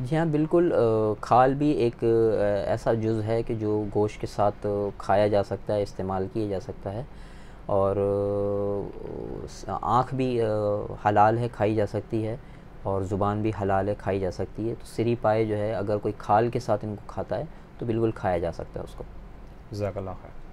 जी हाँ बिल्कुल खाल भी एक ऐसा जुज़ है कि जो गोश्त के साथ खाया जा सकता है इस्तेमाल किया जा सकता है और आँख भी हलाल है खाई जा सकती है और ज़ुबान भी हलाल है खाई जा सकती है तो सिरी पाए जो है अगर कोई खाल के साथ इनको खाता है तो बिल्कुल खाया जा सकता है उसको जकल्ला खैर